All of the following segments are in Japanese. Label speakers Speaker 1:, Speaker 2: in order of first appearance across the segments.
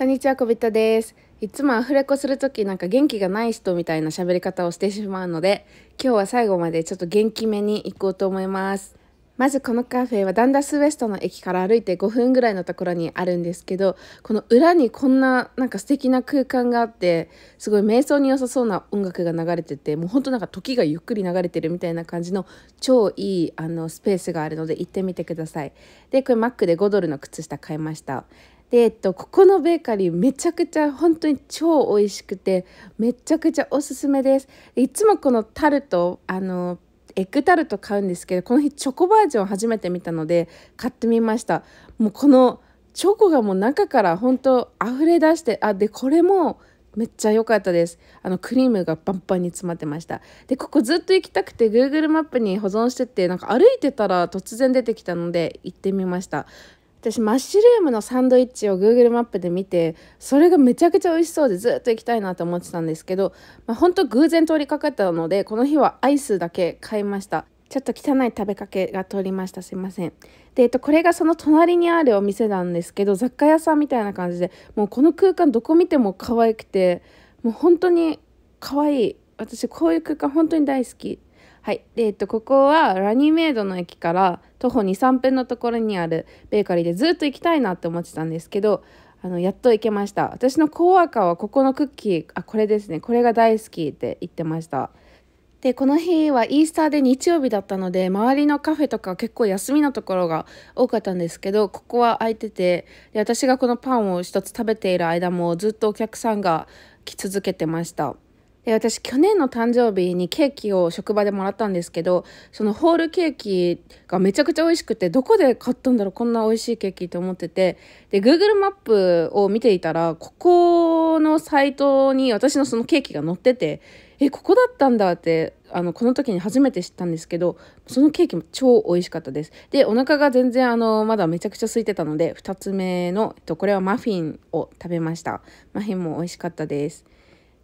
Speaker 1: こんにちは、こびです。いつもアフレコするときなんか元気がない人みたいな喋り方をしてしまうので、今日は最後までちょっと元気めに行こうと思います。まずこのカフェはダンダスウエストの駅から歩いて5分ぐらいのところにあるんですけどこの裏にこんななんか素敵な空間があってすごい瞑想に良さそうな音楽が流れててもうほんとなんか時がゆっくり流れてるみたいな感じの超いいあのスペースがあるので行ってみてくださいでこれマックで5ドルの靴下買いましたで、えっと、ここのベーカリーめちゃくちゃ本当に超美味しくてめちゃくちゃおすすめですいつもこのタルトあのエッグタルト買うんですけどこの日チョコバージョン初めて見たので買ってみましたもうこのチョコがもう中から本当溢れ出してあでこれもめっちゃ良かったですあのクリームがパンパンに詰まってましたでここずっと行きたくて Google マップに保存しててなんか歩いてたら突然出てきたので行ってみました私マッシュルームのサンドイッチを Google マップで見てそれがめちゃくちゃ美味しそうでずっと行きたいなと思ってたんですけど、まあ、ほ偶然通りかかったのでこの日はアイスだけ買いましたちょっと汚い食べかけが通りましたすいませんで、えっと、これがその隣にあるお店なんですけど雑貨屋さんみたいな感じでもうこの空間どこ見ても可愛くてもう本当に可愛い私こういう空間本当に大好きはい。で、えっと、ここはラニーメイドの駅から徒歩2、3分のところにあるベーカリーでずっと行きたいなって思ってたんですけど、あの、やっと行けました。私のコワーカーはここのクッキー、あ、これですね。これが大好きって言ってました。でこの日はイースターで日曜日だったので周りのカフェとか結構休みのところが多かったんですけどここは空いててで私がこのパンを1つ食べている間もずっとお客さんが来続けてました。で私去年の誕生日にケーキを職場でもらったんですけどそのホールケーキがめちゃくちゃ美味しくてどこで買ったんだろうこんな美味しいケーキと思っててで Google マップを見ていたらここのサイトに私のそのケーキが載っててえここだったんだってあのこの時に初めて知ったんですけどそのケーキも超美味しかったですでお腹が全然あのまだめちゃくちゃ空いてたので2つ目の、えっと、これはマフィンを食べましたマフィンも美味しかったです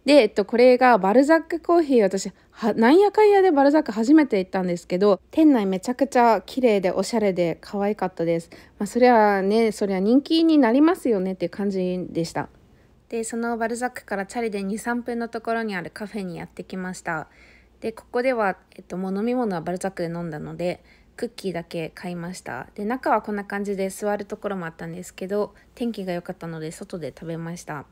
Speaker 1: で、えっと、これがバルザックコーヒー、私、はなんやかんやでバルザック初めて行ったんですけど店内めちゃくちゃ綺麗でおしゃれで可愛かったです、まあ、そりゃねそりゃ人気になりますよねっていう感じでしたでそのバルザックからチャリで23分のところにあるカフェにやってきましたでここでは、えっと、もう飲み物はバルザックで飲んだのでクッキーだけ買いましたで中はこんな感じで座るところもあったんですけど天気が良かったので外で食べました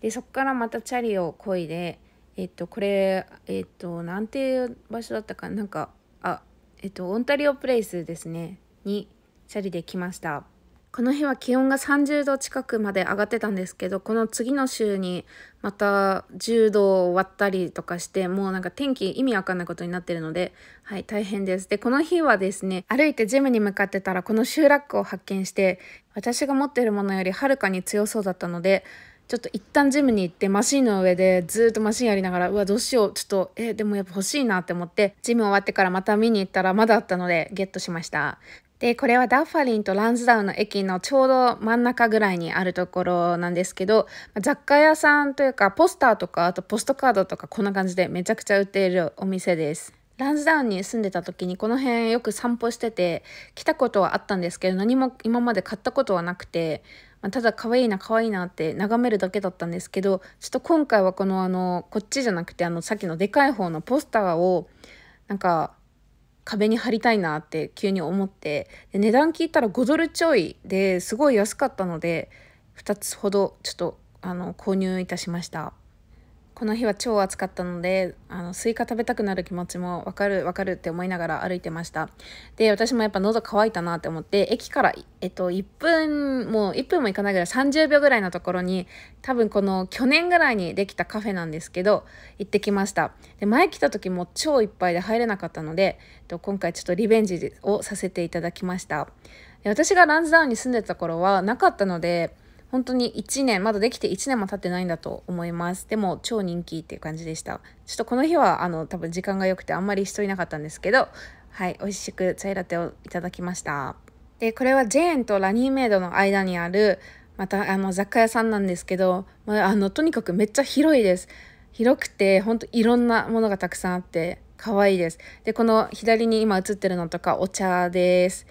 Speaker 1: でそこからまたチャリをこいでえっとこれえっとなんていう場所だったかなんかあえっとオンタリオプレイスですねにチャリで来ましたこの日は気温が30度近くまで上がってたんですけどこの次の週にまた10度割ったりとかしてもうなんか天気意味わかんないことになってるのではい大変ですでこの日はですね歩いてジムに向かってたらこの集落を発見して私が持ってるものよりはるかに強そうだったのでちょっと一旦ジムに行ってマシンの上でずっとマシンやりながらうわどうしようちょっとえでもやっぱ欲しいなって思ってジム終わってからまた見に行ったらまだあったのでゲットしましたでこれはダッファリンとランズダウンの駅のちょうど真ん中ぐらいにあるところなんですけど雑貨屋さんというかポスターとかあとポストカードとかこんな感じでめちゃくちゃ売っているお店ですランズダウンに住んでた時にこの辺よく散歩してて来たことはあったんですけど何も今まで買ったことはなくてまあ、ただ可愛いな可愛いなって眺めるだけだったんですけどちょっと今回はこのあのこっちじゃなくてあのさっきのでかい方のポスターをなんか壁に貼りたいなって急に思ってで値段聞いたら5ドルちょいですごい安かったので2つほどちょっとあの購入いたしました。この日は超暑かったのであのスイカ食べたくなる気持ちもわかるわかるって思いながら歩いてましたで私もやっぱ喉乾いたなって思って駅から、えっと、1分もう1分もいかないぐらい30秒ぐらいのところに多分この去年ぐらいにできたカフェなんですけど行ってきましたで前来た時も超いっぱいで入れなかったので、えっと、今回ちょっとリベンジをさせていただきました私がランズダウンに住んでた頃はなかったので本当に1年、まだできて1年も経ってないんだと思います。でも超人気っていう感じでした。ちょっとこの日はあの多分時間が良くてあんまり人いなかったんですけど、はい、美味しくチャイラテをいただきました。で、これはジェーンとラニーメイドの間にある、またあの雑貨屋さんなんですけど、まあ、あのとにかくめっちゃ広いです。広くて、ほんといろんなものがたくさんあって、可愛いです。で、この左に今映ってるのとかお茶です。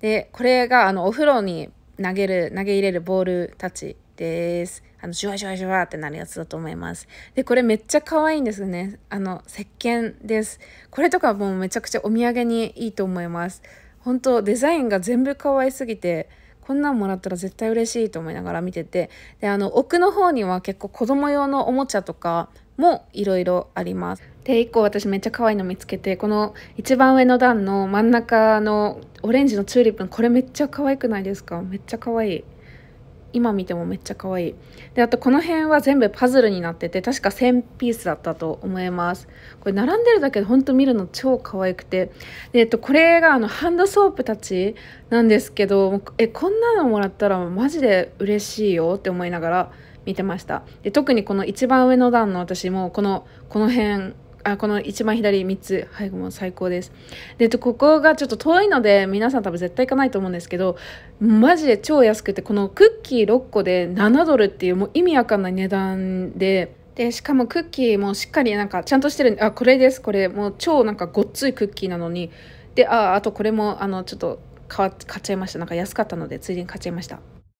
Speaker 1: で、これがあのお風呂に投げる、投げ入れるボールたちです。あの、ジュワジュワジュワってなるやつだと思います。で、これめっちゃ可愛いんですね。あの、石鹸です。これとかもうめちゃくちゃお土産にいいと思います。本当デザインが全部可愛すぎて、こんなんもらったら絶対嬉しいと思いながら見てて、で、あの、奥の方には結構子供用のおもちゃとか、もいろいろあります。で、1個私めっちゃ可愛いの見つけて、この一番上の段の真ん中のオレンジのチューリップのこれめっちゃ可愛くないですかめっちゃ可愛い。今見てもめっちゃ可愛いであとこの辺は全部パズルになってて確か1000ピースだったと思いますこれ並んでるだけでほんと見るの超可愛くてで、えっと、これがあのハンドソープたちなんですけどえこんなのもらったらマジで嬉しいよって思いながら見てましたで特にこの一番上の段の私もこのこの辺あこの一番左3つはいもう最高ですでここがちょっと遠いので皆さん多分絶対行かないと思うんですけどマジで超安くてこのクッキー6個で7ドルっていうもう意味わかんない値段ででしかもクッキーもしっかりなんかちゃんとしてるあこれですこれもう超なんかごっついクッキーなのにでああとこれもあのちょっと買っちゃいましたなんか安かったのでついでに買っちゃいました